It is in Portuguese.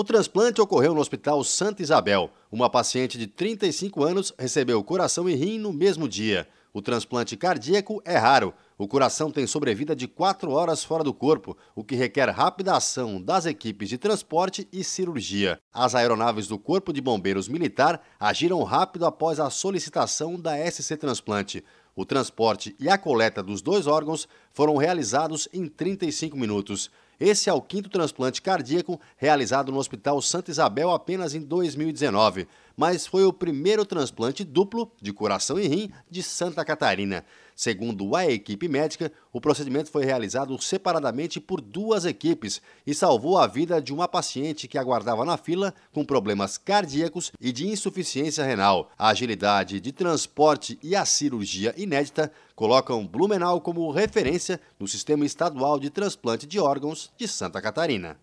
O transplante ocorreu no Hospital Santa Isabel. Uma paciente de 35 anos recebeu coração e rim no mesmo dia. O transplante cardíaco é raro. O coração tem sobrevida de 4 horas fora do corpo, o que requer rápida ação das equipes de transporte e cirurgia. As aeronaves do Corpo de Bombeiros Militar agiram rápido após a solicitação da SC Transplante. O transporte e a coleta dos dois órgãos foram realizados em 35 minutos. Esse é o quinto transplante cardíaco realizado no Hospital Santa Isabel apenas em 2019, mas foi o primeiro transplante duplo de coração e rim de Santa Catarina. Segundo a equipe médica, o procedimento foi realizado separadamente por duas equipes e salvou a vida de uma paciente que aguardava na fila com problemas cardíacos e de insuficiência renal. A agilidade de transporte e a cirurgia inédita colocam Blumenau como referência no sistema estadual de transplante de órgãos de Santa Catarina.